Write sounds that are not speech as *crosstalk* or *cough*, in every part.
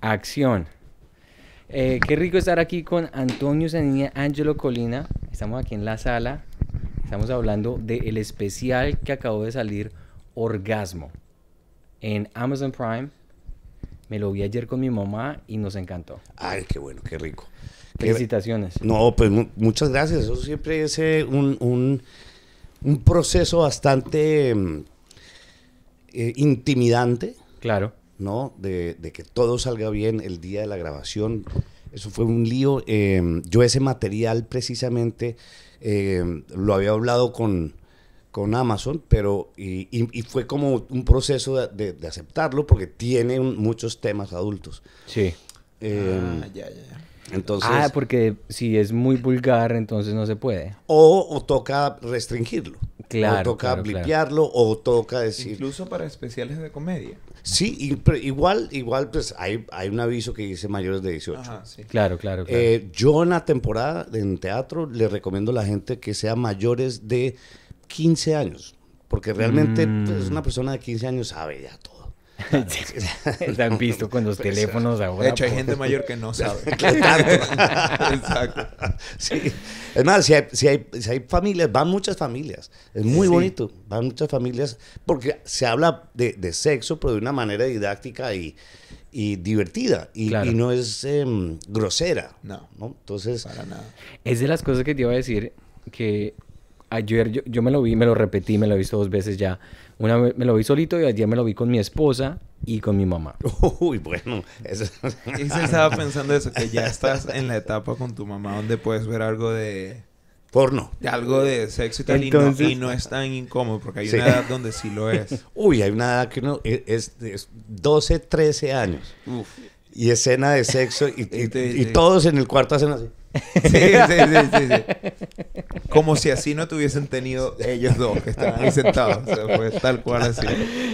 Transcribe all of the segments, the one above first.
Acción. Eh, qué rico estar aquí con Antonio y Angelo Colina. Estamos aquí en la sala. Estamos hablando del el especial que acabó de salir, Orgasmo, en Amazon Prime. Me lo vi ayer con mi mamá y nos encantó. Ay, qué bueno, qué rico. Felicitaciones. No, pues muchas gracias. Eso siempre es eh, un, proceso bastante mm, eh, intimidante. Claro. ¿No? De, que todo salga bien el día de la grabación. Eso fue un lío. Em, yo ese material precisamente em, lo había hablado con, con Amazon, pero y, fue como un proceso de, aceptarlo porque tiene muchos temas adultos. Sí. Eh, ah, ya, ya. Entonces, ah, porque si es muy vulgar, entonces no se puede. O, toca restringirlo. Claro. O toca blipearlo, o toca decir. Incluso para especiales de comedia. Sí, igual, igual, pues hay, un aviso que dice mayores de 18. Ajá, sí. Claro, claro. Eh, yo en la temporada en teatro le recomiendo a la gente que sea mayores de 15 años, porque realmente mm. pues, una persona de 15 años sabe ya todo se *laughs* han visto con los pues, teléfonos ahora. De hecho, hay pues. gente mayor que no sabe. *laughs* *laughs* Exacto. Sí. Es más, si hay, si, hay, familias, van muchas familias. Es muy bonito. Van muchas familias porque se habla de, sexo, pero de una manera didáctica y, divertida. Y, no es em, grosera. No, no. Entonces. Para nada. Es de las cosas que te iba a decir que ayer yo, me lo vi, me lo repetí, me lo he visto dos veces ya. Una vez me lo vi solito y ayer me lo vi con mi esposa y con mi mamá. *laughs* Uy, bueno. Eso... y se estaba pensando eso, que ya estás en la etapa con tu mamá donde puedes ver algo de... Porno. De algo de sexo y tal. Y, no, es tan incómodo porque hay una edad donde sí lo es. *laughs* Uy, hay una edad que no... E, es, 12, 13 años. Y escena de sexo y, *laughs* y todos en el cuarto hacen así. Sí, sí, sí, sí, *laughs* Como si así no tuviesen tenido ellos dos que están ahí sentados. tal cual así.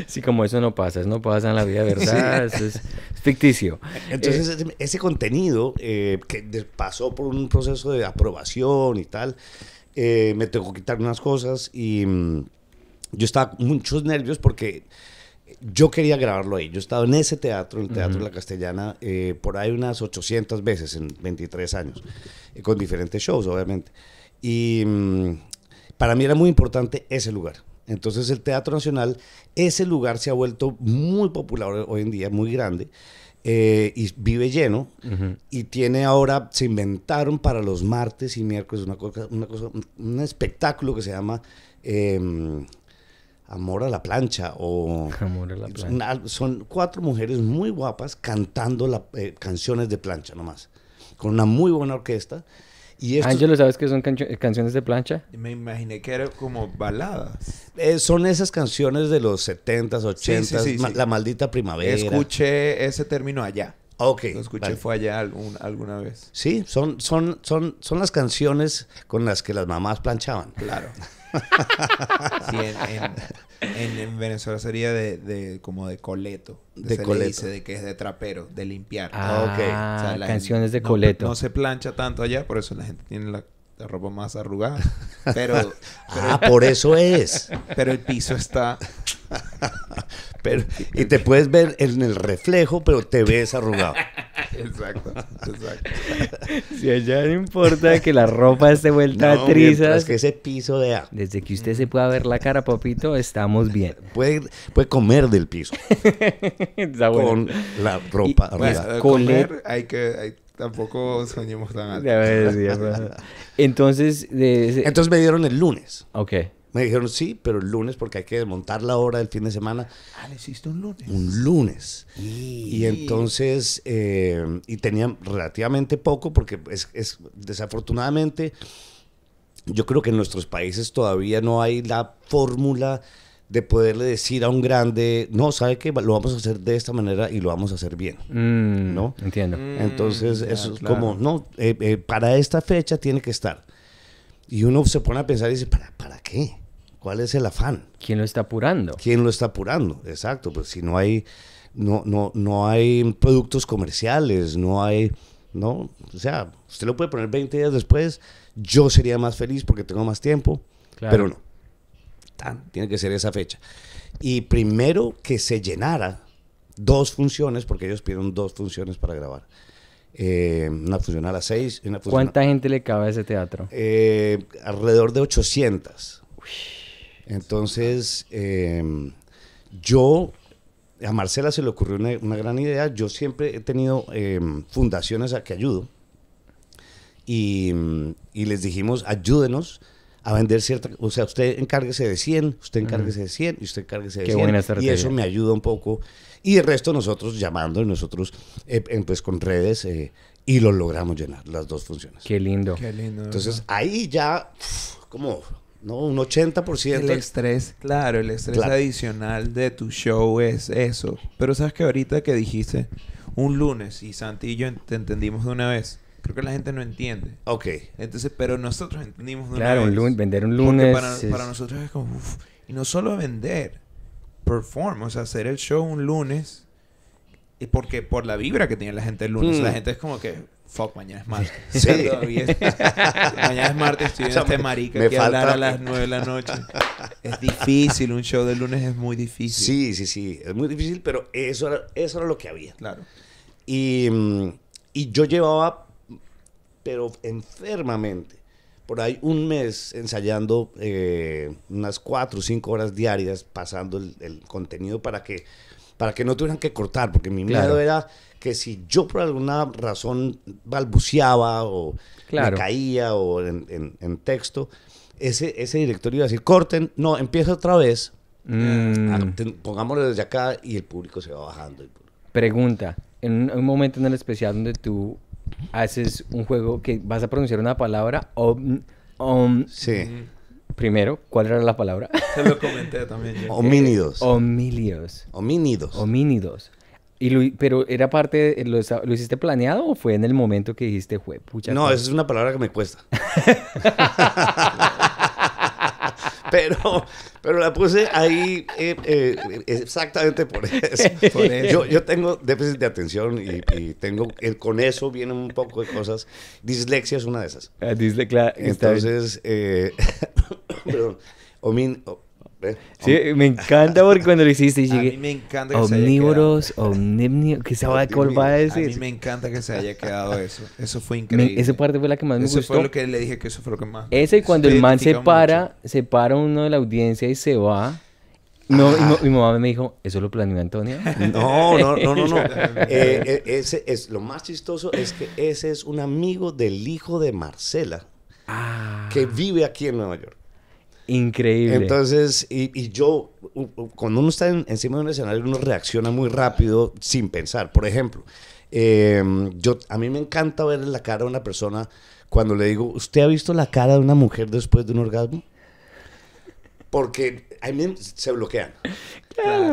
Sí, como eso no pasa, eso no pasa en la vida, ¿verdad? es, ficticio. Entonces, eh, ese contenido eh, que pasó por un proceso de aprobación y tal, eh, me tengo que quitar unas cosas y mm, yo estaba con muchos nervios porque yo quería grabarlo ahí. Yo he estado en ese teatro, en el Teatro de la Castellana, eh, por ahí unas 800 veces en 23 años, eh, con diferentes shows, obviamente. Y mm, para mí era muy importante ese lugar. Entonces el Teatro Nacional, ese lugar se ha vuelto muy popular hoy en día, muy grande. Eh, y vive lleno y tiene ahora, se inventaron para los martes y miércoles una una cosa un espectáculo que se llama em, Amor a la plancha o... *laughs* la plancha. Son, cuatro mujeres muy guapas cantando eh, canciones de plancha nomás, con una muy buena orquesta. Y yo Angelo, ¿sabes qué son eh, canciones de plancha? Me imaginé que eran como baladas. Eh, son esas canciones de los 70s, 80 la maldita primavera. Escuché ese término allá. Ok. Lo escuché fue allá alguna vez. Sí, son, son, son, son las canciones con las que las mamás planchaban. Claro. *laughs* *laughs* en, Venezuela sería de, como de coleto. De, Dice que es de trapero, de limpiar. Ah, ok. Ah, canciones de coleto. No, se plancha tanto allá, por eso la gente tiene la, ropa más arrugada. *laughs* Pero, ah, por eso es. *laughs* Pero el piso está. pero, y te puedes ver en el reflejo, pero te ves arrugado. Exacto, exacto. *laughs* Si allá no importa que la ropa esté vuelta a trizas. que ese piso de... Desde que usted se pueda ver la cara, papito, estamos bien. Puede, puede comer del piso. *laughs* Con la ropa pues, comer, hay que... tampoco soñemos tan alto. *laughs* Entonces... Entonces me dieron el lunes. Ok. Me dijeron, sí, pero el lunes porque hay que desmontar la hora del fin de semana. Ah, le hiciste un lunes. Un lunes. Y entonces, eh, y tenía relativamente poco porque es, desafortunadamente, yo creo que en nuestros países todavía no hay la fórmula de poderle decir a un grande, no, sabe qué? lo vamos a hacer de esta manera y lo vamos a hacer bien. Mm, ¿No? Entiendo. Mm, entonces, eso es como, no, eh, eh, para esta fecha tiene que estar. Y uno se pone a pensar y dice, ¿para, para qué? ¿Cuál es el afán? ¿Quién lo está apurando? ¿Quién lo está apurando? Exacto, pues si no hay, no, no, no hay productos comerciales, no hay, no, o sea, usted lo puede poner 20 días después, yo sería más feliz porque tengo más tiempo, pero no, tiene que ser esa fecha. Y primero que se llenara dos funciones, porque ellos pidieron dos funciones para grabar. Eh, una función a las 6. ¿Cuánta gente le cabe a ese teatro? Eh, alrededor de 800. Uy. Entonces, em, yo, a Marcela se le ocurrió una, gran idea. Yo siempre he tenido em, fundaciones a que ayudo. Y, les dijimos, ayúdenos a vender cierta... O sea, usted encárguese de 100, usted encárguese de 100 y usted encárguese de Qué Buena estrategia. Y eso me ayuda un poco. Y el resto nosotros llamando, nosotros eh, pues con redes... Eh, y lo logramos llenar, las dos funciones. Qué lindo. Qué lindo. Entonces ahí ya, como ¿no? Un 80%. El estrés, claro, el estrés adicional de tu show es eso. Pero sabes que ahorita que dijiste un lunes y Santi y yo te entendimos de una vez. Creo que la gente no entiende. Ok. Entonces, pero nosotros entendimos de una vez. Claro, vender un lunes. para, nosotros es como, y no solo vender, perform, o sea, hacer el show un lunes. Y porque por la vibra que tiene la gente el lunes, mm. la gente es como que, Fuck, mañana es martes. *laughs* Sí. *laughs* mañana es martes, estoy en este marica me que hablar a las nueve de la noche. *laughs* es difícil, un show de lunes es muy difícil. Sí, sí, sí, es muy difícil, pero eso era, eso era lo que había. Claro. Y, mm, y yo llevaba, pero enfermamente, por ahí un mes ensayando eh, unas cuatro o cinco horas diarias, pasando el contenido para que para que no tuvieran que cortar, porque mi miedo era que si yo por alguna razón balbuceaba o me caía o en, texto, ese, ese director iba a decir, corten, no, empieza otra vez, mm. ah, pongámoslo desde acá y el público se va bajando. Pregunta, en un momento en el especial donde tú haces un juego que vas a pronunciar una palabra, o sí. Primero, ¿cuál era la palabra? *laughs* Se lo comenté también. Homínidos. Eh, Homílios. homínidos. Homínidos. Y pero era parte, lo, hiciste planeado o fue en el momento que dijiste, fue No, esa es una palabra que me cuesta. *laughs* pero, pero la puse ahí eh, eh, exactamente por eso. Yo, tengo déficit de atención y, tengo, con eso vienen un poco de cosas. Dislexia es una de esas. Ah, Entonces, *laughs* me encanta porque cuando lo hiciste y *laughs* llegué. A mí me encanta que omnívoros, se haya a decir. mí me encanta que se haya quedado eso. Eso fue increíble. esa parte fue la que más me eso gustó. Eso fue lo que le dije que eso fue lo que más. Ese cuando el man se para, se para uno de la audiencia y se va. mi, mamá me dijo, ¿eso lo planeó Antonio? *laughs* No, no, no, no. no. *laughs* Eh, eh, ese es, lo más chistoso es que ese es un amigo del hijo de Marcela ah. que vive aquí en Nueva York. Increíble. Entonces, y, yo, cuando uno está encima de un escenario, uno reacciona muy rápido sin pensar. Por ejemplo, em, yo, a mí me encanta ver la cara de una persona cuando le digo, ¿usted ha visto la cara de una mujer después de un orgasmo? Porque a mí se bloquean.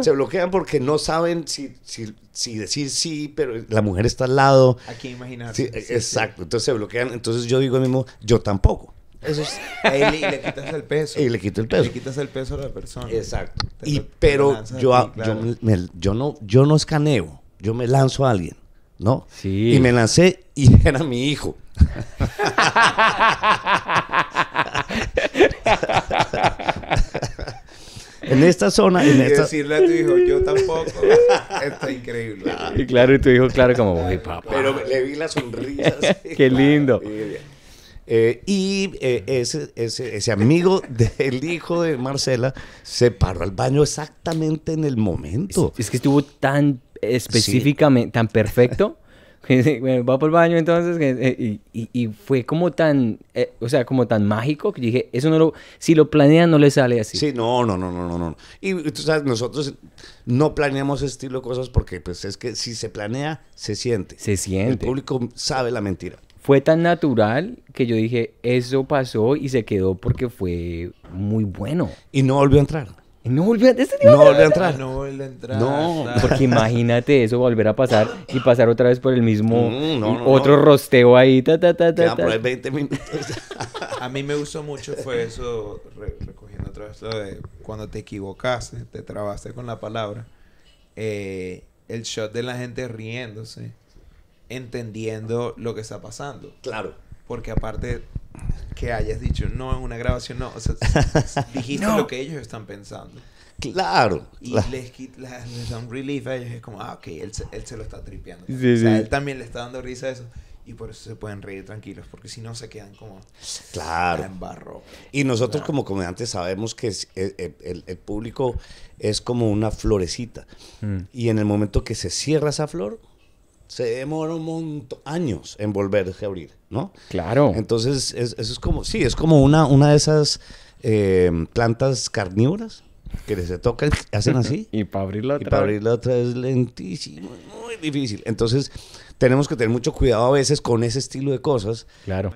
Se bloquean porque no saben si, decir sí, pero la mujer está al lado. Aquí imaginar. exacto. Entonces se bloquean. Entonces yo digo mismo, yo tampoco. Eso es... le, quitas el peso. Y le quito el peso. Le quitas el peso a la persona. Exacto. y, pero yo, yo, no, yo no escaneo, yo me lanzo a alguien, ¿no? Sí. Y me lancé y *laughs* era mi hijo. en esta zona. En y esta... decirle a tu hijo, yo tampoco. *laughs* Está increíble. Y claro, y tu hijo, claro, como, papá. Pero le vi la sonrisa. *laughs* Qué lindo. Eh, y eh, ese, ese, ese, amigo *laughs* del hijo de Marcela se paró al baño exactamente en el momento. Es, que estuvo tan específicamente, tan perfecto. *laughs* va por el baño entonces eh, y, fue como tan o sea como tan mágico que dije eso no lo si lo planean no le sale así sí no no no no no no y tú sabes nosotros no planeamos estilo de cosas porque pues es que si se planea se siente se siente el público sabe la mentira fue tan natural que yo dije, eso pasó y se quedó porque fue muy bueno. Y no volvió a entrar. Y no volvió a, no volvió a entrar. No volvió a entrar. No, porque imagínate eso, volver a pasar y pasar otra vez por el mismo mm, otro rosteo ahí. Ta, ta, ta, minutos. a mí me gustó mucho fue eso, recogiendo otra vez cuando te equivocaste, te trabaste con la palabra. Eh, el shot de la gente riéndose entendiendo lo que está pasando. Claro. Porque aparte que hayas dicho, no, en una grabación, no, o sea, *laughs* dijiste lo que ellos están pensando. Claro. Y Les, da un relief a ellos. Es como, ah, ok, él, él se lo está tripeando. o sea, él también le está dando risa a eso. Y por eso se pueden reír tranquilos, porque si no se quedan como. Claro. En barro. Y nosotros, como comediantes, sabemos que e, e, el, el, público es como una florecita. Mm. Y en el momento que se cierra esa flor, se demora un montón, años en volver a abrir, ¿no? Claro. Entonces, eso es como, sí, es como una, una de esas eh, plantas carnívoras que se tocan, hacen así. *laughs* y para abrirla otra y para abrirla otra es lentísimo, muy difícil. Entonces, tenemos que tener mucho cuidado a veces con ese estilo de cosas. Claro.